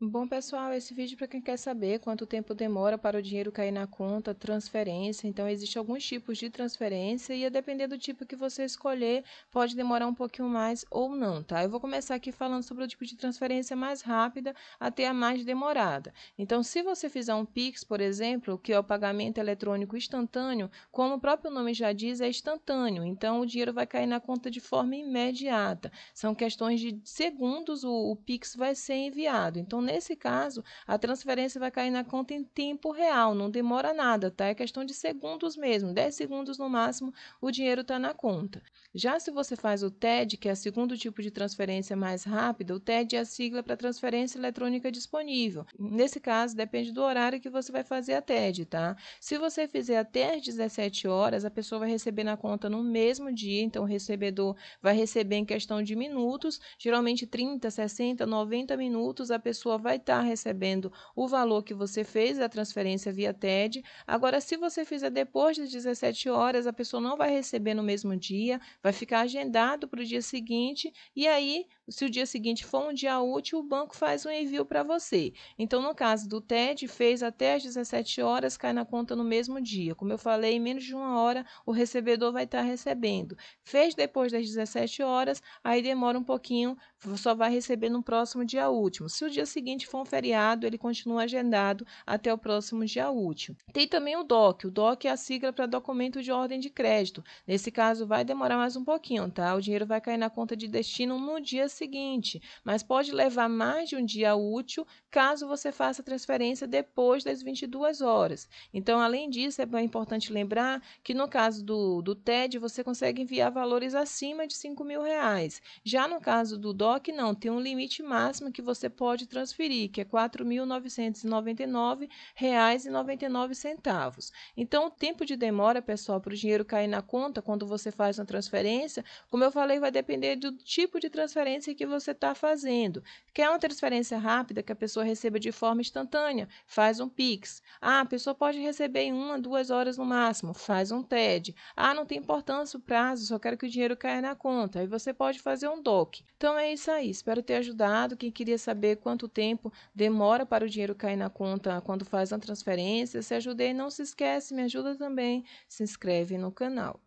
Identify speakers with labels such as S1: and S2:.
S1: Bom, pessoal, esse vídeo é para quem quer saber quanto tempo demora para o dinheiro cair na conta, transferência. Então, existem alguns tipos de transferência e, a depender do tipo que você escolher, pode demorar um pouquinho mais ou não, tá? Eu vou começar aqui falando sobre o tipo de transferência mais rápida até a mais demorada. Então, se você fizer um PIX, por exemplo, que é o pagamento eletrônico instantâneo, como o próprio nome já diz, é instantâneo. Então, o dinheiro vai cair na conta de forma imediata. São questões de segundos o, o PIX vai ser enviado. Então, nesse caso, a transferência vai cair na conta em tempo real, não demora nada, tá? É questão de segundos mesmo, 10 segundos no máximo, o dinheiro está na conta. Já se você faz o TED, que é o segundo tipo de transferência mais rápida, o TED é a sigla para transferência eletrônica disponível. Nesse caso, depende do horário que você vai fazer a TED, tá? Se você fizer até as 17 horas, a pessoa vai receber na conta no mesmo dia, então o recebedor vai receber em questão de minutos, geralmente 30, 60, 90 minutos, a pessoa vai estar tá recebendo o valor que você fez a transferência via TED. Agora, se você fizer depois das 17 horas, a pessoa não vai receber no mesmo dia, vai ficar agendado para o dia seguinte. E aí, se o dia seguinte for um dia útil, o banco faz um envio para você. Então, no caso do TED, fez até as 17 horas, cai na conta no mesmo dia. Como eu falei, em menos de uma hora o recebedor vai estar tá recebendo. Fez depois das 17 horas, aí demora um pouquinho, só vai receber no próximo dia último. Se o dia seguinte seguinte for um feriado, ele continua agendado até o próximo dia útil. Tem também o DOC. O DOC é a sigla para documento de ordem de crédito. Nesse caso, vai demorar mais um pouquinho, tá? O dinheiro vai cair na conta de destino no dia seguinte, mas pode levar mais de um dia útil caso você faça a transferência depois das 22 horas. Então, além disso, é, é importante lembrar que no caso do, do TED, você consegue enviar valores acima de 5 mil reais. Já no caso do DOC, não, tem um limite máximo que você pode transferir transferir, que é R$ 4.999,99. Então, o tempo de demora, pessoal, para o dinheiro cair na conta quando você faz uma transferência, como eu falei, vai depender do tipo de transferência que você está fazendo. Quer uma transferência rápida que a pessoa receba de forma instantânea? Faz um Pix. Ah, a pessoa pode receber em uma, duas horas no máximo. Faz um TED. Ah, não tem importância o prazo, só quero que o dinheiro caia na conta. Aí você pode fazer um DOC. Então é isso aí. Espero ter ajudado. Quem queria saber quanto tempo tempo, demora para o dinheiro cair na conta quando faz a transferência. Se ajudei, não se esquece, me ajuda também. Se inscreve no canal.